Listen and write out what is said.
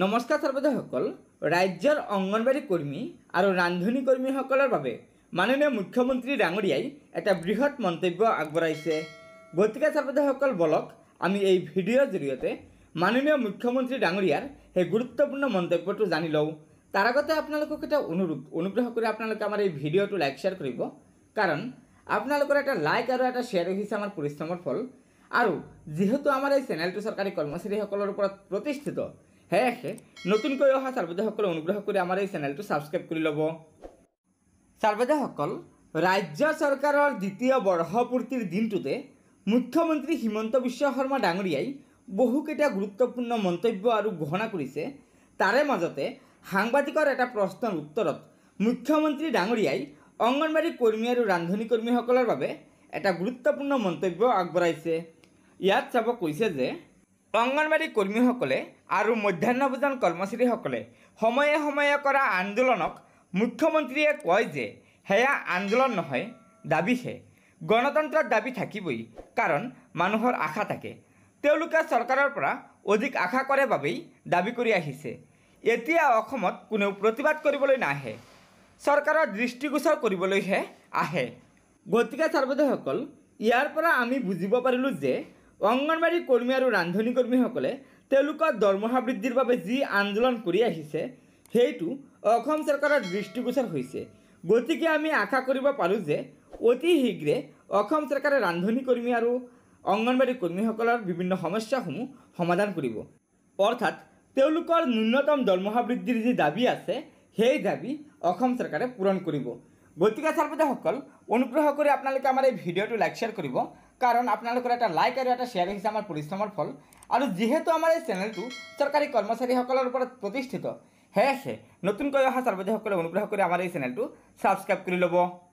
নমস্কাৰ সৰ্বোদয়সকল ৰাজ্যৰ অংগনবাড়ী কৰ্মী আৰু ৰান্ধনী কৰ্মীসকলৰ বাবে মাননীয় মুখ্যমন্ত্ৰী ডাঙৰীয়াই এটা বৃহৎ মন্তব্য আগবঢ়াইছে গতিকে সৰ্বোদয়সকল বলক আমি এই ভিডিঅ'ৰ জৰিয়তে মাননীয় মুখ্যমন্ত্ৰী ডাঙৰীয়াৰ সেই গুৰুত্বপূৰ্ণ মন্তব্যটো জানি লওঁ তাৰ আগতে আপোনালোকক এটা অনুৰোধ অনুগ্ৰহ কৰি আপোনালোকে আমাৰ এই ভিডিঅ'টো লাইক শ্বেয়াৰ কৰিব কাৰণ আপোনালোকৰ এটা লাইক আৰু এটা শ্বেয়াৰ হৈছে আমাৰ পৰিশ্ৰমৰ ফল আৰু যিহেতু আমাৰ এই চেনেলটো চৰকাৰী কৰ্মচাৰীসকলৰ ওপৰত প্ৰতিষ্ঠিত সেয়েহে নতুনকৈ অহা চাৰ্বজাসকলে অনুগ্ৰহ কৰি আমাৰ এই চেনেলটো ছাবস্ক্ৰাইব কৰি ল'ব চাৰ্বজাসকল ৰাজ্য চৰকাৰৰ দ্বিতীয় বৰ্ষপূৰ্তিৰ দিনটোতে মুখ্যমন্ত্ৰী হিমন্ত বিশ্ব শৰ্মা ডাঙৰীয়াই বহুকেইটা গুৰুত্বপূৰ্ণ মন্তব্য আৰু ঘোষণা কৰিছে তাৰে মাজতে সাংবাদিকৰ এটা প্ৰশ্নৰ উত্তৰত মুখ্যমন্ত্ৰী ডাঙৰীয়াই অংগনবাড়ী কৰ্মী আৰু ৰান্ধনি কৰ্মীসকলৰ বাবে এটা গুৰুত্বপূৰ্ণ মন্তব্য আগবঢ়াইছে ইয়াত চাব কৈছে যে অঙ্গনবাড়ী কর্মীসকলে আর মধ্যাহ্ন ভোজন কর্মচারীসকলে সময়ে সময়ে করা আন্দোলনক মুখ্যমন্ত্রী কয় যে হেয়া আন্দোলন নহয় দাবিহে গণতন্ত্রের দাবি থাকিবই কারণ মানুহৰ আশা থাকে তেওঁলোকে পৰা অধিক আশা করে বাবেই দাবি করে আহিছে এতিয়া অসমত কোনেও প্রতিবাদ করবলৈ নাহে সরকারের দৃষ্টিগোচর করবলৈহে আহে গতিকে সর্বোদয় সকল ইয়ারপরা আমি বুঝিব পারিলো যে অংগনবাড়ী কৰ্মী আৰ ৰাঁধনি কৰ্মী সকলে তেওঁলোকৰ দৰমহা বৃদ্ধিৰ বাবে যি আন্দোলন কৰি আহিছে সেইটো অসম চৰকাৰৰ দৃষ্টিগোচৰ হৈছে গতিকে আমি আশা কৰিব পাৰোঁ যে অতি শীঘ্ৰে অসম চৰকাৰে ৰান্ধনি কৰ্মী আৰু অংগনবাড়ী কৰ্মীসকলৰ বিভিন্ন সমস্যাসমূহ সমাধান কৰিব অৰ্থাৎ তেওঁলোকৰ ন্যূনতম দৰমহা বৃদ্ধিৰ যি দাবী আছে সেই দাবী অসম চৰকাৰে পূৰণ কৰিব গতিকে ছাৰপদেসক অনুগ্ৰহ কৰি আপোনালোকে আমাৰ এই ভিডিঅ'টো লাইক শ্বেয়াৰ কৰিব কাৰণ আপোনালোকৰ এটা লাইক আৰু এটা শ্বেয়াৰ হৈছে আমাৰ পৰিশ্ৰমৰ ফল আৰু যিহেতু আমাৰ এই চেনেলটো চৰকাৰী কৰ্মচাৰীসকলৰ ওপৰত প্ৰতিষ্ঠিত সেয়েহে নতুনকৈ অহা ছাৰ্বজীসকলে অনুগ্ৰহ কৰি আমাৰ এই চেনেলটো ছাবস্ক্ৰাইব কৰি ল'ব